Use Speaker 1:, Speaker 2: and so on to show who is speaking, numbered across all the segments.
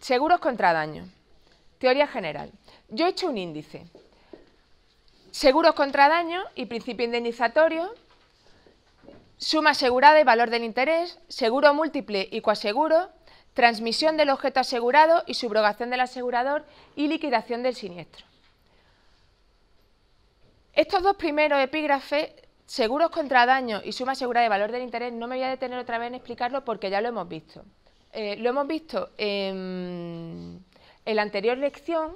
Speaker 1: Seguros contra daño. Teoría general. Yo he hecho un índice. Seguros contra daño y principio indemnizatorio, suma asegurada y valor del interés, seguro múltiple y coaseguro, transmisión del objeto asegurado y subrogación del asegurador y liquidación del siniestro. Estos dos primeros epígrafes, seguros contra daños y suma asegurada de valor del interés, no me voy a detener otra vez en explicarlo porque ya lo hemos visto. Eh, lo hemos visto en la anterior lección,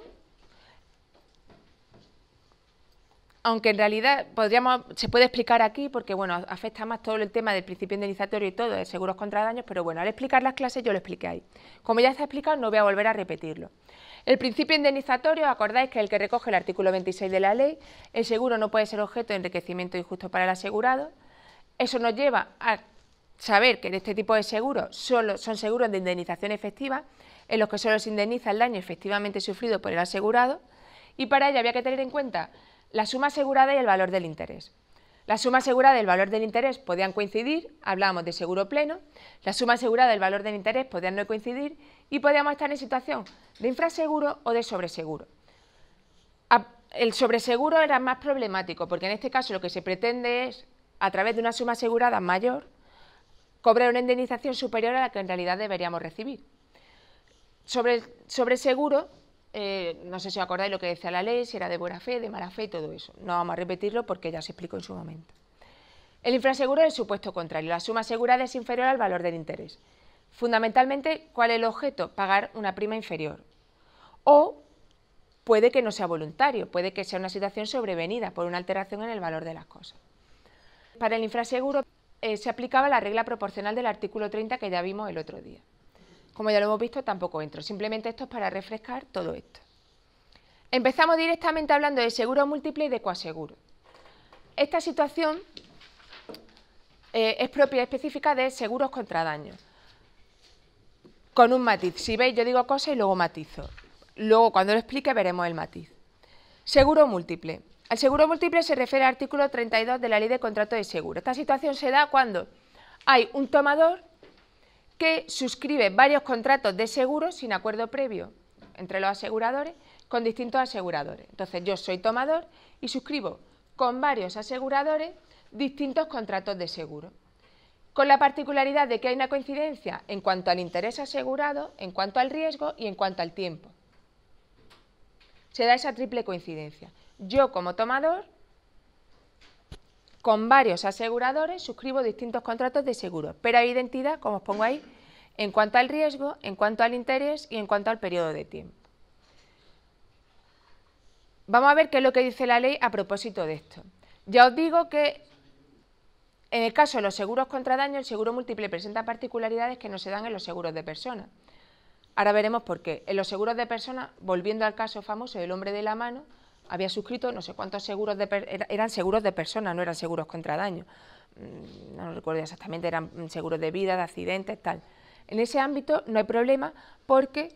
Speaker 1: aunque en realidad podríamos, se puede explicar aquí, porque bueno, afecta más todo el tema del principio indemnizatorio y todo, de seguros contra daños, pero bueno, al explicar las clases yo lo expliqué ahí. Como ya está explicado, no voy a volver a repetirlo. El principio indemnizatorio, acordáis que es el que recoge el artículo 26 de la ley, el seguro no puede ser objeto de enriquecimiento injusto para el asegurado, eso nos lleva a saber que en este tipo de seguros solo son seguros de indemnización efectiva, en los que solo se indemniza el daño efectivamente sufrido por el asegurado, y para ello había que tener en cuenta la suma asegurada y el valor del interés. La suma asegurada y el valor del interés podían coincidir, hablábamos de seguro pleno, la suma asegurada y el valor del interés podían no coincidir y podíamos estar en situación de infraseguro o de sobreseguro. El sobreseguro era más problemático porque en este caso lo que se pretende es, a través de una suma asegurada mayor, cobrar una indemnización superior a la que en realidad deberíamos recibir. Sobre, eh, no sé si os acordáis lo que decía la ley, si era de buena fe, de mala fe y todo eso. No vamos a repetirlo porque ya se explicó en su momento. El infraseguro es el supuesto contrario. La suma asegurada es inferior al valor del interés. Fundamentalmente, ¿cuál es el objeto? Pagar una prima inferior. O puede que no sea voluntario, puede que sea una situación sobrevenida por una alteración en el valor de las cosas. Para el infraseguro eh, se aplicaba la regla proporcional del artículo 30 que ya vimos el otro día como ya lo hemos visto, tampoco entro. Simplemente esto es para refrescar todo esto. Empezamos directamente hablando de seguro múltiple y de coaseguro. Esta situación eh, es propia específica de seguros contra daños. Con un matiz. Si veis, yo digo cosas y luego matizo. Luego, cuando lo explique, veremos el matiz. Seguro múltiple. Al seguro múltiple se refiere al artículo 32 de la Ley de Contrato de Seguro. Esta situación se da cuando hay un tomador que suscribe varios contratos de seguro sin acuerdo previo entre los aseguradores con distintos aseguradores. Entonces yo soy tomador y suscribo con varios aseguradores distintos contratos de seguro, con la particularidad de que hay una coincidencia en cuanto al interés asegurado, en cuanto al riesgo y en cuanto al tiempo. Se da esa triple coincidencia. Yo como tomador con varios aseguradores suscribo distintos contratos de seguro, pero hay identidad, como os pongo ahí, en cuanto al riesgo, en cuanto al interés y en cuanto al periodo de tiempo. Vamos a ver qué es lo que dice la ley a propósito de esto. Ya os digo que en el caso de los seguros contra daño, el seguro múltiple presenta particularidades que no se dan en los seguros de persona. Ahora veremos por qué. En los seguros de personas, volviendo al caso famoso del hombre de la mano, había suscrito no sé cuántos seguros de eran seguros de personas, no eran seguros contra daño. Mm, no recuerdo exactamente, eran mm, seguros de vida, de accidentes, tal. En ese ámbito no hay problema porque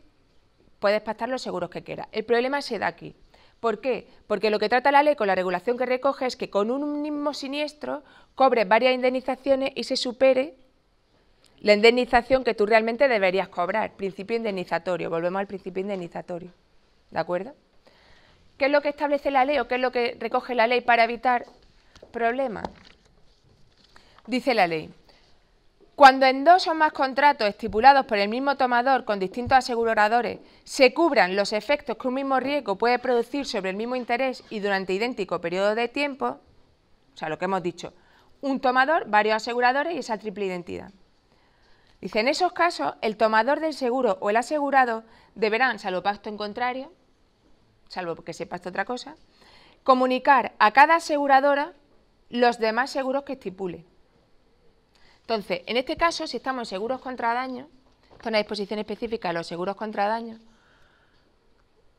Speaker 1: puedes pactar los seguros que quieras. El problema se da aquí. ¿Por qué? Porque lo que trata la ley con la regulación que recoge es que con un mismo siniestro cobres varias indemnizaciones y se supere la indemnización que tú realmente deberías cobrar. Principio indemnizatorio, volvemos al principio indemnizatorio. ¿De acuerdo? ¿Qué es lo que establece la ley o qué es lo que recoge la ley para evitar problemas? Dice la ley, cuando en dos o más contratos estipulados por el mismo tomador con distintos aseguradores se cubran los efectos que un mismo riesgo puede producir sobre el mismo interés y durante idéntico periodo de tiempo, o sea, lo que hemos dicho, un tomador, varios aseguradores y esa triple identidad. Dice, en esos casos, el tomador del seguro o el asegurado deberán, salvo pacto en contrario, salvo que sepas otra cosa, comunicar a cada aseguradora los demás seguros que estipule. Entonces, en este caso, si estamos en seguros contra daño, esto es una disposición específica de los seguros contra daños,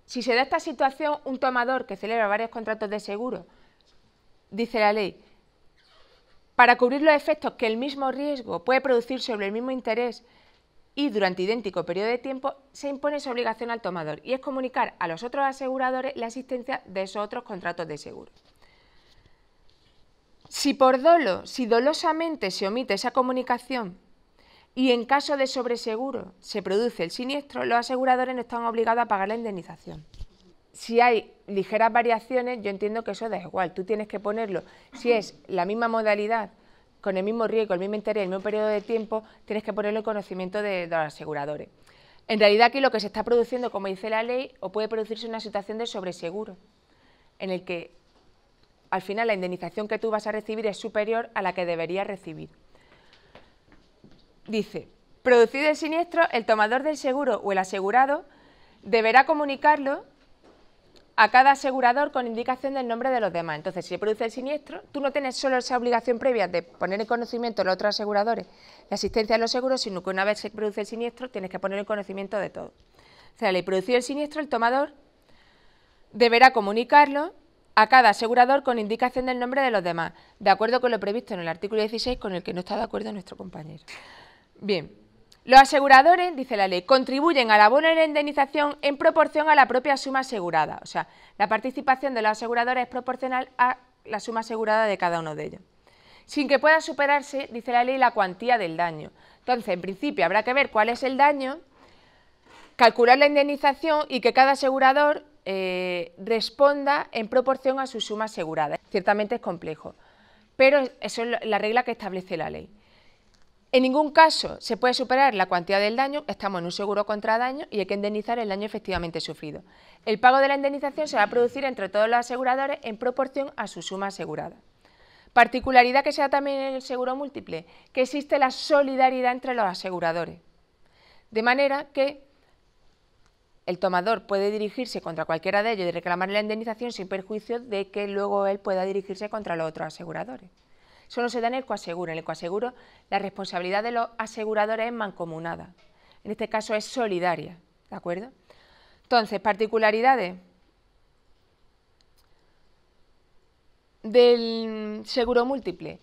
Speaker 1: si se da esta situación, un tomador que celebra varios contratos de seguro, dice la ley, para cubrir los efectos que el mismo riesgo puede producir sobre el mismo interés y durante idéntico periodo de tiempo se impone esa obligación al tomador y es comunicar a los otros aseguradores la existencia de esos otros contratos de seguro. Si por dolo, si dolosamente se omite esa comunicación y en caso de sobreseguro se produce el siniestro, los aseguradores no están obligados a pagar la indemnización. Si hay ligeras variaciones, yo entiendo que eso da igual. Tú tienes que ponerlo, si es la misma modalidad con el mismo riesgo, el mismo interés, el mismo periodo de tiempo, tienes que ponerlo en conocimiento de, los aseguradores. En realidad aquí lo que se está produciendo, como dice la ley, o puede producirse una situación de sobreseguro, en el que al final la indemnización que tú vas a recibir es superior a la que deberías recibir. Dice, producido el siniestro, el tomador del seguro o el asegurado deberá comunicarlo a cada asegurador con indicación del nombre de los demás. Entonces, si se produce el siniestro, tú no tienes solo esa obligación previa de poner en conocimiento a los otros aseguradores la asistencia de los seguros, sino que una vez se produce el siniestro, tienes que poner en conocimiento de todo. O sea, le producido el siniestro, el tomador deberá comunicarlo a cada asegurador con indicación del nombre de los demás, de acuerdo con lo previsto en el artículo 16 con el que no está de acuerdo nuestro compañero. Bien. Los aseguradores, dice la ley, contribuyen al abono de la indemnización en proporción a la propia suma asegurada. O sea, la participación de los aseguradores es proporcional a la suma asegurada de cada uno de ellos. Sin que pueda superarse, dice la ley, la cuantía del daño. Entonces, en principio, habrá que ver cuál es el daño, calcular la indemnización y que cada asegurador eh, responda en proporción a su suma asegurada. Ciertamente es complejo, pero eso es la regla que establece la ley. En ningún caso se puede superar la cuantía del daño, estamos en un seguro contra daño y hay que indemnizar el daño efectivamente sufrido. El pago de la indemnización se va a producir entre todos los aseguradores en proporción a su suma asegurada. Particularidad que se da también en el seguro múltiple, que existe la solidaridad entre los aseguradores. De manera que el tomador puede dirigirse contra cualquiera de ellos y reclamar la indemnización sin perjuicio de que luego él pueda dirigirse contra los otros aseguradores. Solo se da en el coaseguro. En el coaseguro la responsabilidad de los aseguradores es mancomunada. En este caso es solidaria, ¿de acuerdo? Entonces, particularidades del seguro múltiple.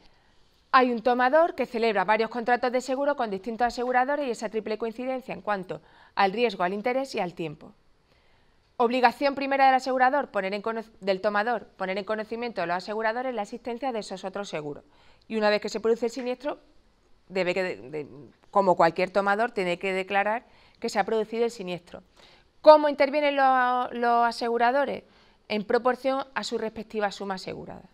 Speaker 1: Hay un tomador que celebra varios contratos de seguro con distintos aseguradores y esa triple coincidencia en cuanto al riesgo, al interés y al tiempo. Obligación primera del asegurador, poner en del tomador, poner en conocimiento a los aseguradores la existencia de esos otros seguros. Y una vez que se produce el siniestro, debe como cualquier tomador, tiene que declarar que se ha producido el siniestro. ¿Cómo intervienen los, aseguradores? En proporción a su respectiva suma asegurada.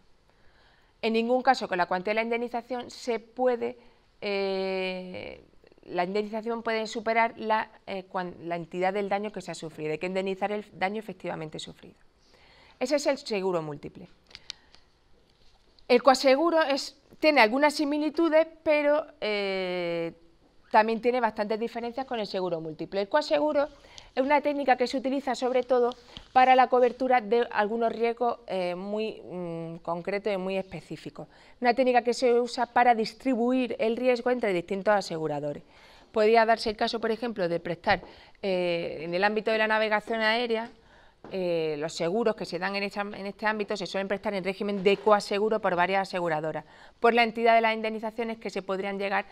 Speaker 1: En ningún caso con la cuantía de la indemnización se puede eh, la indemnización puede superar eh, la, entidad del daño que se ha sufrido. Hay que indemnizar el daño efectivamente sufrido. Ese es el seguro múltiple. El coaseguro tiene algunas similitudes, pero eh, también tiene bastantes diferencias con el seguro múltiple. El coaseguro es una técnica que se utiliza sobre todo para la cobertura de algunos riesgos eh, muy mm, concretos y muy específicos. Una técnica que se usa para distribuir el riesgo entre distintos aseguradores. Podría darse el caso, por ejemplo, de prestar eh, en el ámbito de la navegación aérea, eh, los seguros que se dan en, este ámbito se suelen prestar en régimen de coaseguro por varias aseguradoras, por la entidad de las indemnizaciones que se podrían llegar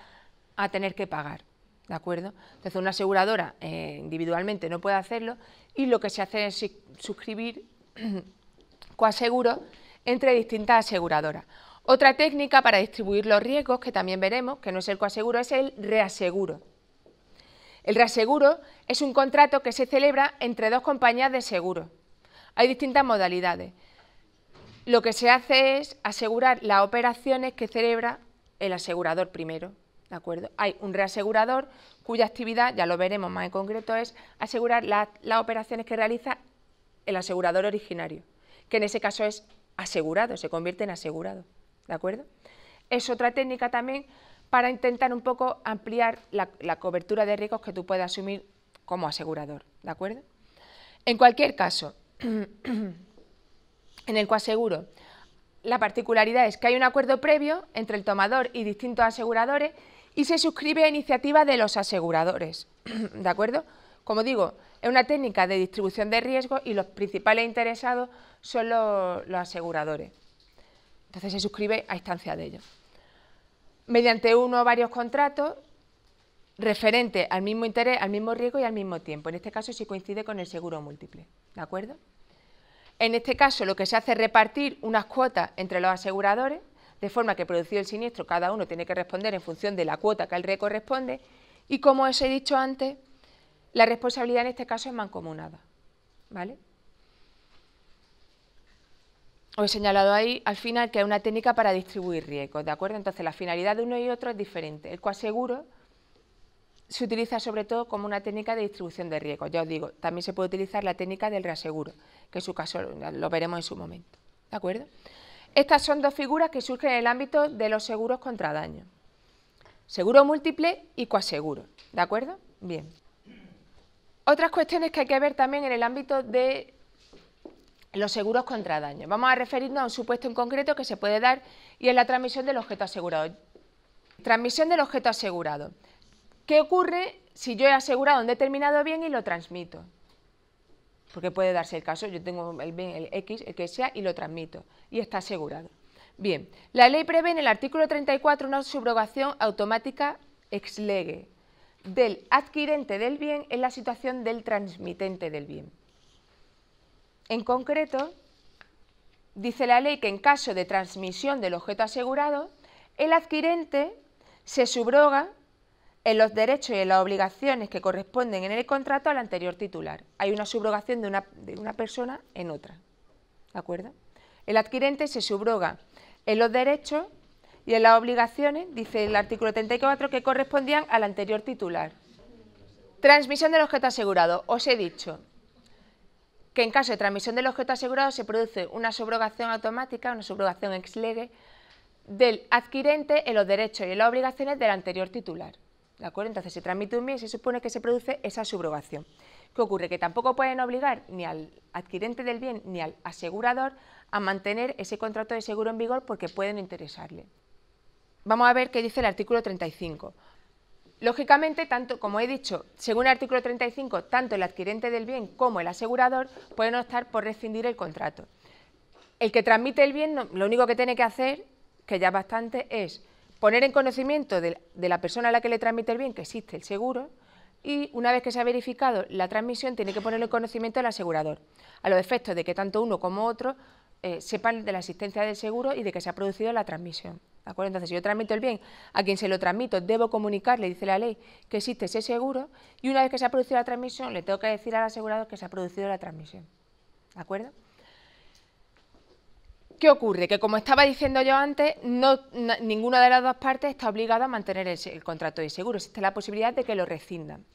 Speaker 1: a tener que pagar. ¿De acuerdo? Entonces, una aseguradora eh, individualmente no puede hacerlo y lo que se hace es suscribir coaseguro entre distintas aseguradoras. Otra técnica para distribuir los riesgos que también veremos, que no es el coaseguro, es el reaseguro. El reaseguro es un contrato que se celebra entre dos compañías de seguro. Hay distintas modalidades. Lo que se hace es asegurar las operaciones que celebra el asegurador primero. ¿De acuerdo? Hay un reasegurador cuya actividad, ya lo veremos más en concreto, es asegurar las operaciones que realiza el asegurador originario, que en ese caso es asegurado, se convierte en asegurado. ¿De acuerdo? Es otra técnica también para intentar un poco ampliar la, cobertura de riesgos que tú puedes asumir como asegurador. ¿De acuerdo? En cualquier caso, en el coaseguro, la particularidad es que hay un acuerdo previo entre el tomador y distintos aseguradores y se suscribe a iniciativa de los aseguradores. ¿De acuerdo? Como digo, es una técnica de distribución de riesgo y los principales interesados son los, aseguradores. Entonces se suscribe a instancia de ellos. Mediante uno o varios contratos referentes al mismo interés, al mismo riesgo y al mismo tiempo. En este caso sí coincide con el seguro múltiple. ¿De acuerdo? En este caso lo que se hace es repartir unas cuotas entre los aseguradores de forma que producido el siniestro cada uno tiene que responder en función de la cuota que al rey corresponde y como os he dicho antes, la responsabilidad en este caso es mancomunada. ¿vale? Os he señalado ahí al final que hay una técnica para distribuir riesgos, ¿de acuerdo? Entonces la finalidad de uno y otro es diferente. El coaseguro se utiliza sobre todo como una técnica de distribución de riesgos. Ya os digo, también se puede utilizar la técnica del reaseguro, que en su caso lo veremos en su momento. ¿De acuerdo? Estas son dos figuras que surgen en el ámbito de los seguros contra daño. Seguro múltiple y coaseguro, ¿de acuerdo? Bien. Otras cuestiones que hay que ver también en el ámbito de los seguros contra daño. Vamos a referirnos a un supuesto en concreto que se puede dar y es la transmisión del objeto asegurado. Transmisión del objeto asegurado. ¿Qué ocurre si yo he asegurado un determinado bien y lo transmito? porque puede darse el caso, yo tengo el bien, el X, el que sea, y lo transmito, y está asegurado. Bien, la ley prevé en el artículo 34 una subrogación automática ex lege del adquirente del bien en la situación del transmitente del bien. En concreto, dice la ley que en caso de transmisión del objeto asegurado, el adquirente se subroga en los derechos y en las obligaciones que corresponden en el contrato al anterior titular. Hay una subrogación de una, persona en otra. ¿De acuerdo? El adquirente se subroga en los derechos y en las obligaciones, dice el artículo 34, que correspondían al anterior titular. Transmisión del objeto asegurado. Os he dicho que en caso de transmisión del objeto asegurado se produce una subrogación automática, una subrogación ex lege, del adquirente en los derechos y en las obligaciones del anterior titular. ¿De Entonces se transmite un bien y se supone que se produce esa subrogación. ¿Qué ocurre? Que tampoco pueden obligar ni al adquirente del bien ni al asegurador a mantener ese contrato de seguro en vigor porque pueden interesarle. Vamos a ver qué dice el artículo 35. Lógicamente, tanto como he dicho, según el artículo 35, tanto el adquirente del bien como el asegurador pueden optar por rescindir el contrato. El que transmite el bien, lo único que tiene que hacer, que ya es bastante, es poner en conocimiento de, la persona a la que le transmite el bien que existe el seguro y una vez que se ha verificado la transmisión tiene que ponerlo en conocimiento al asegurador, a los efectos de que tanto uno como otro eh, sepan de la existencia del seguro y de que se ha producido la transmisión. ¿de acuerdo? Entonces, si yo transmito el bien a quien se lo transmito, debo comunicarle, dice la ley, que existe ese seguro y una vez que se ha producido la transmisión, le tengo que decir al asegurador que se ha producido la transmisión. ¿De acuerdo? ¿Qué ocurre? Que como estaba diciendo yo antes, no, ninguna de las dos partes está obligada a mantener el, contrato de seguro. Existe la posibilidad de que lo rescindan.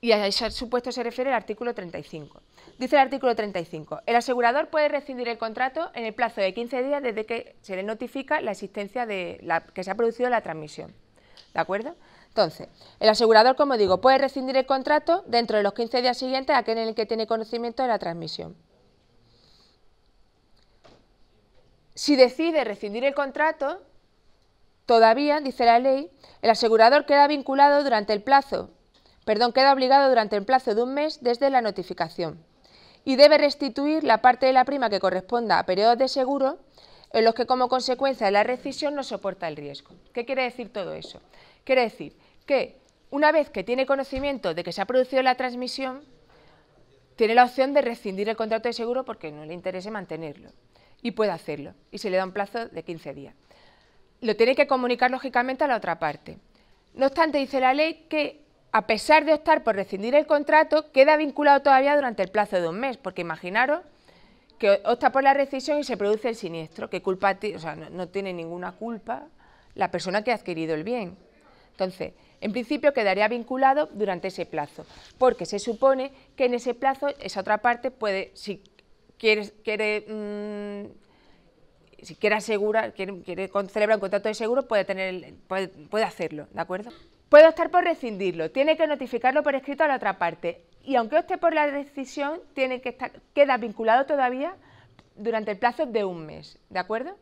Speaker 1: Y a ese supuesto se refiere el artículo 35. Dice el artículo 35, el asegurador puede rescindir el contrato en el plazo de 15 días desde que se le notifica la existencia de la, que se ha producido la transmisión. ¿De acuerdo? Entonces, el asegurador, como digo, puede rescindir el contrato dentro de los 15 días siguientes a aquel en el que tiene conocimiento de la transmisión. Si decide rescindir el contrato, todavía, dice la ley, el asegurador queda vinculado durante el plazo, perdón, queda obligado durante el plazo de un mes desde la notificación y debe restituir la parte de la prima que corresponda a periodos de seguro en los que como consecuencia de la rescisión no soporta el riesgo. ¿Qué quiere decir todo eso? Quiere decir que una vez que tiene conocimiento de que se ha producido la transmisión, tiene la opción de rescindir el contrato de seguro porque no le interese mantenerlo y puede hacerlo. Y se le da un plazo de 15 días. Lo tiene que comunicar lógicamente a la otra parte. No obstante, dice la ley que a pesar de optar por rescindir el contrato, queda vinculado todavía durante el plazo de un mes, porque imaginaros que opta por la rescisión y se produce el siniestro, que culpa, o sea, no, tiene ninguna culpa la persona que ha adquirido el bien. Entonces, en principio quedaría vinculado durante ese plazo, porque se supone que en ese plazo esa otra parte puede, si quiere, mm, si quiere asegurar, quiere, quiere celebrar un contrato de seguro, puede, tener, puede, hacerlo, ¿de acuerdo? Puede optar por rescindirlo, tiene que notificarlo por escrito a la otra parte y aunque opte por la decisión, tiene que estar, queda vinculado todavía durante el plazo de un mes, ¿de acuerdo?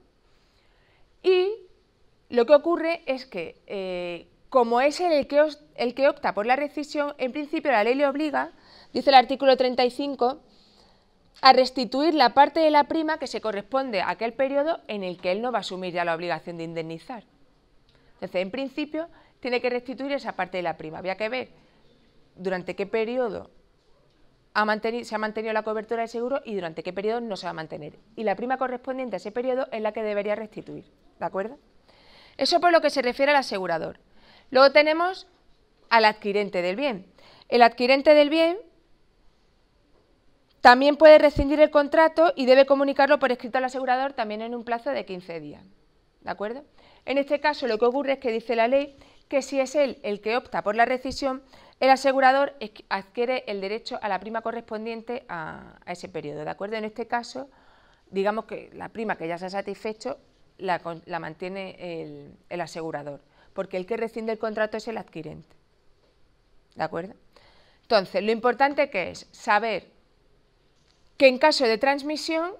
Speaker 1: Y lo que ocurre es que, eh, como es el que, el que opta por la rescisión, en principio la ley le obliga, dice el artículo 35, a restituir la parte de la prima que se corresponde a aquel periodo en el que él no va a asumir ya la obligación de indemnizar. Entonces, en principio, tiene que restituir esa parte de la prima. Había que ver durante qué periodo se ha mantenido la cobertura de seguro y durante qué periodo no se va a mantener. Y la prima correspondiente a ese periodo es la que debería restituir. ¿De acuerdo? Eso por lo que se refiere al asegurador. Luego tenemos al adquirente del bien. El adquirente del bien también puede rescindir el contrato y debe comunicarlo por escrito al asegurador también en un plazo de 15 días. ¿De acuerdo? En este caso lo que ocurre es que dice la ley que si es él el que opta por la rescisión, el asegurador adquiere el derecho a la prima correspondiente a, ese periodo. ¿De acuerdo? En este caso, digamos que la prima que ya se ha satisfecho la, mantiene el, el asegurador, porque el que rescinde el contrato es el adquirente. ¿De acuerdo? Entonces, lo importante que es saber que en caso de transmisión,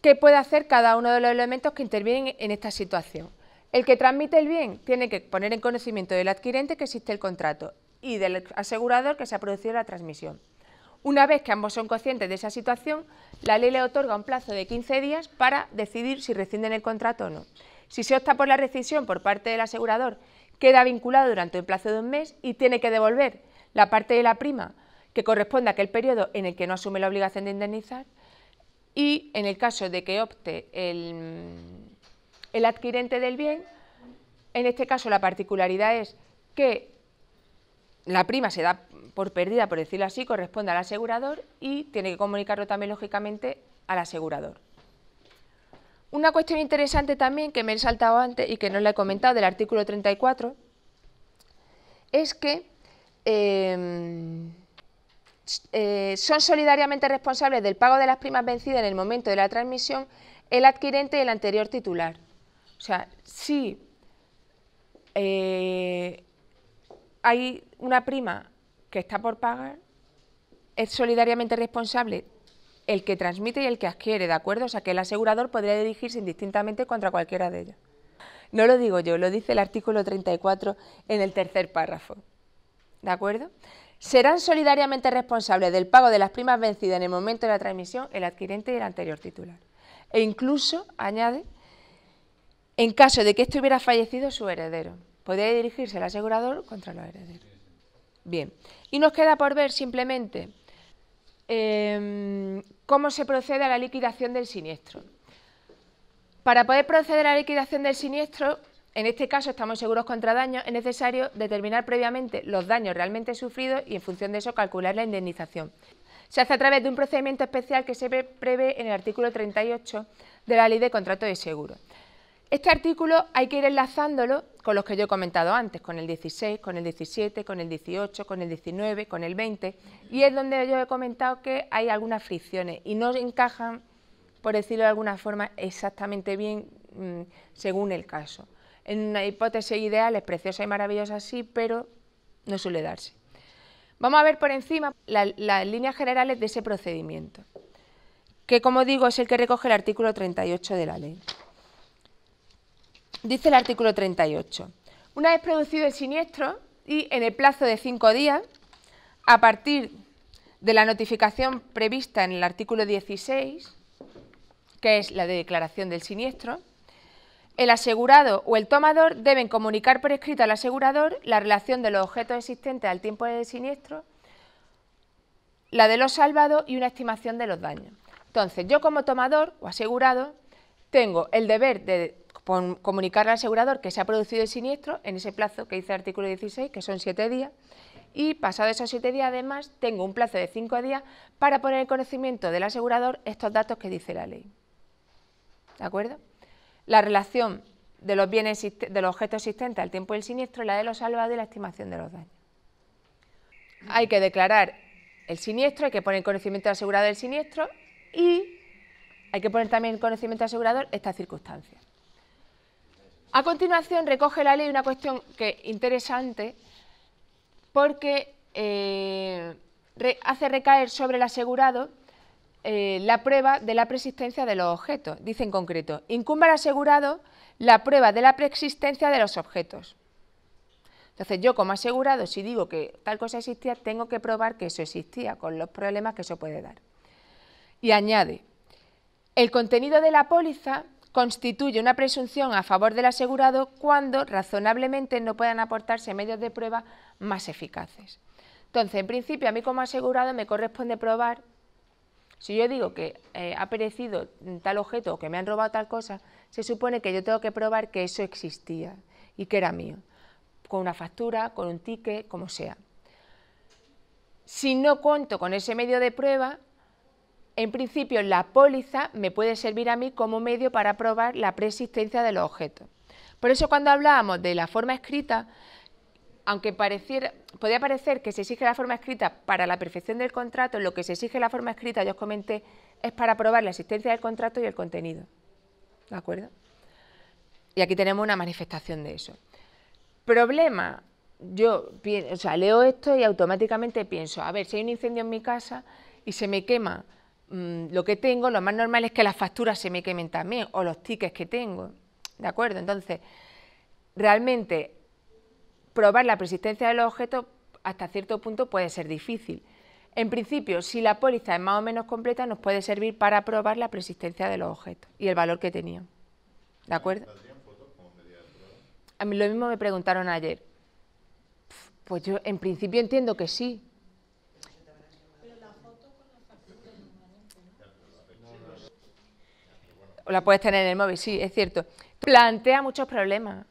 Speaker 1: ¿qué puede hacer cada uno de los elementos que intervienen en esta situación? El que transmite el bien tiene que poner en conocimiento del adquirente que existe el contrato y del asegurador que se ha producido la transmisión. Una vez que ambos son conscientes de esa situación, la ley le otorga un plazo de 15 días para decidir si rescinden el contrato o no. Si se opta por la rescisión por parte del asegurador, queda vinculado durante un plazo de un mes y tiene que devolver la parte de la prima que corresponde a aquel periodo en el que no asume la obligación de indemnizar y en el caso de que opte el, adquirente del bien, en este caso la particularidad es que la prima se da por perdida, por decirlo así, corresponde al asegurador y tiene que comunicarlo también, lógicamente, al asegurador. Una cuestión interesante también que me he saltado antes y que no la he comentado del artículo 34 es que eh, eh, son solidariamente responsables del pago de las primas vencidas en el momento de la transmisión el adquirente y el anterior titular. O sea, si eh, hay una prima que está por pagar, es solidariamente responsable el que transmite y el que adquiere, ¿de acuerdo? O sea, que el asegurador podría dirigirse indistintamente contra cualquiera de ellos. No lo digo yo, lo dice el artículo 34 en el tercer párrafo, ¿de acuerdo? serán solidariamente responsables del pago de las primas vencidas en el momento de la transmisión el adquirente y el anterior titular. E incluso, añade, en caso de que esto hubiera fallecido su heredero, podría dirigirse el asegurador contra los herederos. Bien, y nos queda por ver simplemente em, cómo se procede a la liquidación del siniestro. Para poder proceder a la liquidación del siniestro, en este caso estamos seguros contra daños, es necesario determinar previamente los daños realmente sufridos y en función de eso calcular la indemnización. Se hace a través de un procedimiento especial que se prevé en el artículo 38 de la Ley de Contrato de Seguro. Este artículo hay que ir enlazándolo con los que yo he comentado antes, con el 16, con el 17, con el 18, con el 19, con el 20, y es donde yo he comentado que hay algunas fricciones y no encajan, por decirlo de alguna forma, exactamente bien mm, según el caso. En una hipótesis ideal es preciosa y maravillosa, sí, pero no suele darse. Vamos a ver por encima las líneas generales de ese procedimiento, que como digo es el que recoge el artículo 38 de la ley. Dice el artículo 38, una vez producido el siniestro y en el plazo de cinco días, a partir de la notificación prevista en el artículo 16, que es la de declaración del siniestro, el asegurado o el tomador deben comunicar por escrito al asegurador la relación de los objetos existentes al tiempo del siniestro, la de los salvados y una estimación de los daños. Entonces, yo como tomador o asegurado tengo el deber de comunicar al asegurador que se ha producido el siniestro en ese plazo que dice el artículo 16, que son siete días, y pasado esos siete días, además, tengo un plazo de cinco días para poner en conocimiento del asegurador estos datos que dice la ley. ¿De acuerdo? la relación de los bienes de los objetos existentes al tiempo del siniestro, la de los salvados y la estimación de los daños. Hay que declarar el siniestro, hay que poner conocimiento asegurado del siniestro y hay que poner también conocimiento asegurador estas circunstancias. A continuación recoge la ley una cuestión que interesante porque eh, hace recaer sobre el asegurado eh, la prueba de la preexistencia de los objetos. Dice en concreto, incumbe al asegurado la prueba de la preexistencia de los objetos. Entonces yo como asegurado, si digo que tal cosa existía, tengo que probar que eso existía, con los problemas que eso puede dar. Y añade, el contenido de la póliza constituye una presunción a favor del asegurado cuando razonablemente no puedan aportarse medios de prueba más eficaces. Entonces, en principio, a mí como asegurado me corresponde probar si yo digo que eh, ha perecido tal objeto o que me han robado tal cosa, se supone que yo tengo que probar que eso existía y que era mío, con una factura, con un ticket, como sea. Si no cuento con ese medio de prueba, en principio la póliza me puede servir a mí como medio para probar la preexistencia de los objetos. Por eso cuando hablábamos de la forma escrita, aunque pareciera, podía parecer que se exige la forma escrita para la perfección del contrato, lo que se exige la forma escrita, yo os comenté, es para probar la existencia del contrato y el contenido. ¿De acuerdo? Y aquí tenemos una manifestación de eso. Problema, yo o sea, leo esto y automáticamente pienso, a ver, si hay un incendio en mi casa y se me quema mm, lo que tengo, lo más normal es que las facturas se me quemen también, o los tickets que tengo, ¿de acuerdo? Entonces, realmente probar la persistencia de los objetos hasta cierto punto puede ser difícil. En principio, si la póliza es más o menos completa, nos puede servir para probar la persistencia de los objetos y el valor que tenían. ¿De acuerdo? A mí lo mismo me preguntaron ayer. Pues yo en principio entiendo que sí. La puedes tener en el móvil, sí, es cierto. Plantea muchos problemas.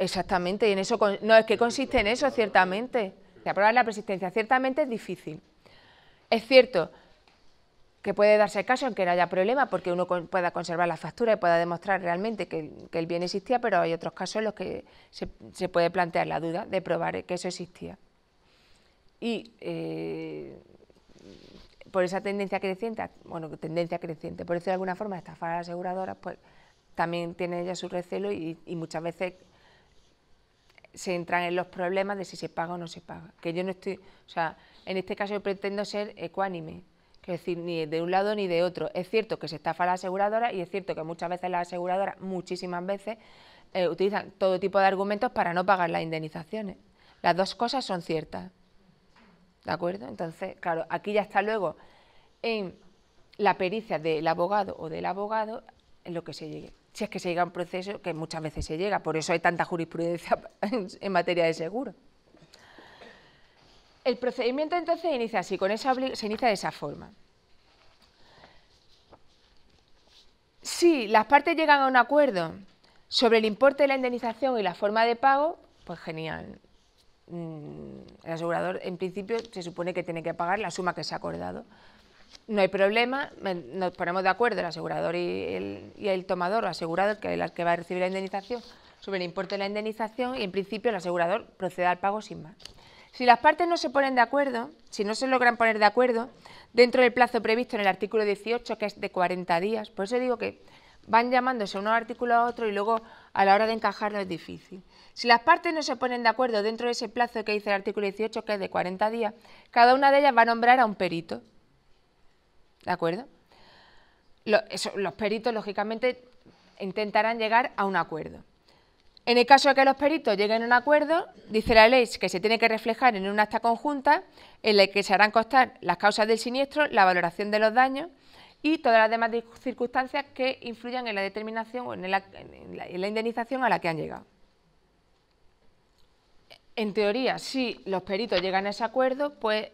Speaker 1: Exactamente, y en eso no es que consiste en eso, ciertamente. de aprobar la persistencia ciertamente es difícil. Es cierto que puede darse el caso en que no haya problema porque uno pueda conservar la factura y pueda demostrar realmente que, el bien existía, pero hay otros casos en los que se, puede plantear la duda de probar que eso existía. Y eh, por esa tendencia creciente, bueno, tendencia creciente, por decirlo de alguna forma, estafar a las aseguradoras, pues también tiene ya su recelo y muchas veces se entran en los problemas de si se paga o no se paga. Que yo no estoy, o sea, en este caso yo pretendo ser ecuánime, que es decir, ni de un lado ni de otro. Es cierto que se estafa la aseguradora y es cierto que muchas veces la aseguradora, muchísimas veces, eh, utilizan todo tipo de argumentos para no pagar las indemnizaciones. Las dos cosas son ciertas. ¿De acuerdo? Entonces, claro, aquí ya está luego en la pericia del abogado o del abogado en lo que se llegue si es que se llega a un proceso que muchas veces se llega, por eso hay tanta jurisprudencia en, materia de seguro. El procedimiento entonces inicia así, con esa se inicia de esa forma. Si las partes llegan a un acuerdo sobre el importe de la indemnización y la forma de pago, pues genial. Mm, el asegurador, en principio, se supone que tiene que pagar la suma que se ha acordado no hay problema, nos ponemos de acuerdo el asegurador y el, tomador, el asegurador que el que va a recibir la indemnización, sobre el importe de la indemnización y en principio el asegurador procede al pago sin más. Si las partes no se ponen de acuerdo, si no se logran poner de acuerdo, dentro del plazo previsto en el artículo 18, que es de 40 días, por eso digo que van llamándose uno artículo a otro y luego a la hora de encajarlo es difícil. Si las partes no se ponen de acuerdo dentro de ese plazo que dice el artículo 18, que es de 40 días, cada una de ellas va a nombrar a un perito. ¿De acuerdo? Los, peritos, lógicamente, intentarán llegar a un acuerdo. En el caso de que los peritos lleguen a un acuerdo, dice la ley que se tiene que reflejar en un acta conjunta en la que se harán constar las causas del siniestro, la valoración de los daños y todas las demás circunstancias que influyan en la determinación o en la indemnización a la que han llegado. En teoría, si los peritos llegan a ese acuerdo, pues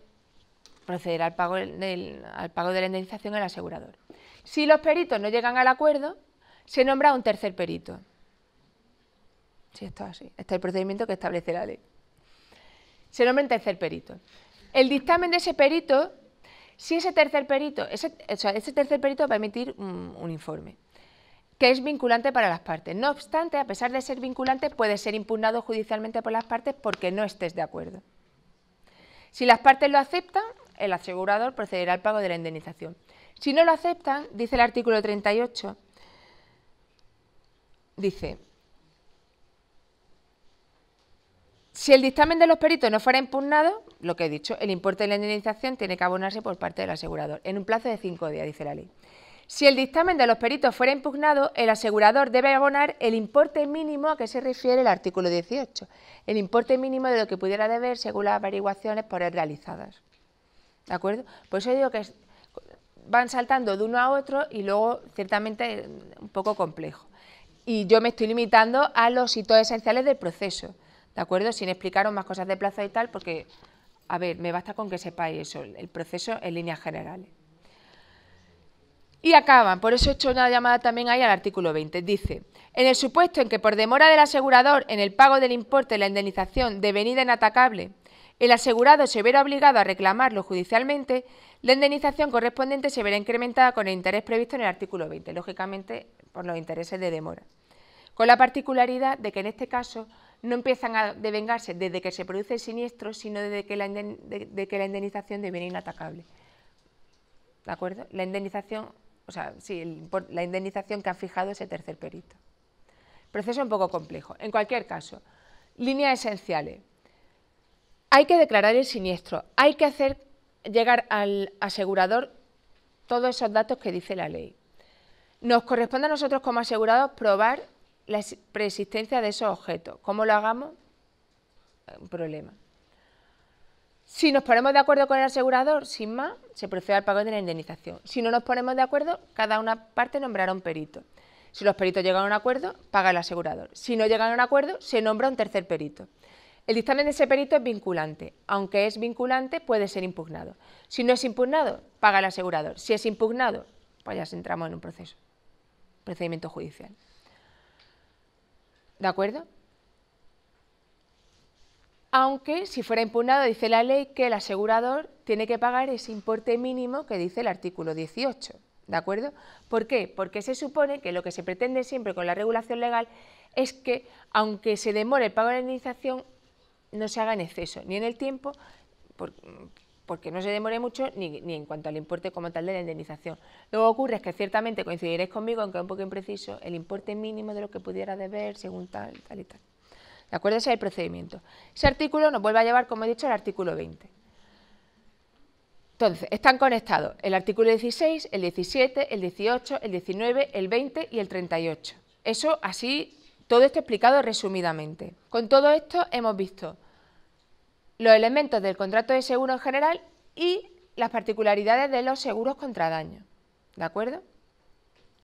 Speaker 1: proceder al pago, del, al pago de la indemnización el asegurador. Si los peritos no llegan al acuerdo, se nombra un tercer perito. Si esto así, este es el procedimiento que establece la ley. Se nombra un tercer perito. El dictamen de ese perito, si ese tercer perito, ese, ese tercer perito va a emitir un informe que es vinculante para las partes. No obstante, a pesar de ser vinculante, puede ser impugnado judicialmente por las partes porque no estés de acuerdo. Si las partes lo aceptan, el asegurador procederá al pago de la indemnización. Si no lo aceptan, dice el artículo 38, dice, si el dictamen de los peritos no fuera impugnado, lo que he dicho, el importe de la indemnización tiene que abonarse por parte del asegurador, en un plazo de cinco días, dice la ley. Si el dictamen de los peritos fuera impugnado, el asegurador debe abonar el importe mínimo a que se refiere el artículo 18, el importe mínimo de lo que pudiera deber según las averiguaciones por él realizadas. ¿De acuerdo? Por eso digo que van saltando de uno a otro y luego ciertamente es un poco complejo. Y yo me estoy limitando a los hitos esenciales del proceso, ¿de acuerdo? Sin explicaros más cosas de plazo y tal, porque, a ver, me basta con que sepáis eso, el proceso en líneas generales. Y acaban, por eso he hecho una llamada también ahí al artículo 20. Dice, en el supuesto en que por demora del asegurador en el pago del importe de la indemnización devenida inatacable el asegurado se verá obligado a reclamarlo judicialmente, la indemnización correspondiente se verá incrementada con el interés previsto en el artículo 20, lógicamente por los intereses de demora. Con la particularidad de que en este caso no empiezan a devengarse desde que se produce el siniestro, sino desde que la, indemnización deviene inatacable. ¿De acuerdo? La indemnización, o sea, sí, la indemnización que han fijado ese tercer perito. Proceso un poco complejo. En cualquier caso, líneas esenciales. Hay que declarar el siniestro, hay que hacer llegar al asegurador todos esos datos que dice la ley. Nos corresponde a nosotros como asegurados probar la preexistencia de esos objetos. ¿Cómo lo hagamos? Eh, un problema. Si nos ponemos de acuerdo con el asegurador, sin más, se procede al pago de la indemnización. Si no nos ponemos de acuerdo, cada una parte nombrará un perito. Si los peritos llegan a un acuerdo, paga el asegurador. Si no llegan a un acuerdo, se nombra un tercer perito. El dictamen de ese perito es vinculante. Aunque es vinculante, puede ser impugnado. Si no es impugnado, paga el asegurador. Si es impugnado, pues ya entramos en un proceso, procedimiento judicial. ¿De acuerdo? Aunque si fuera impugnado, dice la ley que el asegurador tiene que pagar ese importe mínimo que dice el artículo 18. ¿De acuerdo? ¿Por qué? Porque se supone que lo que se pretende siempre con la regulación legal es que, aunque se demore el pago de la indemnización, no se haga en exceso, ni en el tiempo, porque, no se demore mucho, ni, en cuanto al importe como tal de la indemnización. Lo que ocurre es que ciertamente coincidiréis conmigo aunque es un poco impreciso el importe mínimo de lo que pudiera deber según tal, tal y tal. ¿De acuerdo? Ese es el procedimiento. Ese artículo nos vuelve a llevar, como he dicho, al artículo 20. Entonces, están conectados el artículo 16, el 17, el 18, el 19, el 20 y el 38. Eso así todo esto explicado resumidamente. Con todo esto hemos visto los elementos del contrato de seguro en general y las particularidades de los seguros contra daño. ¿De acuerdo?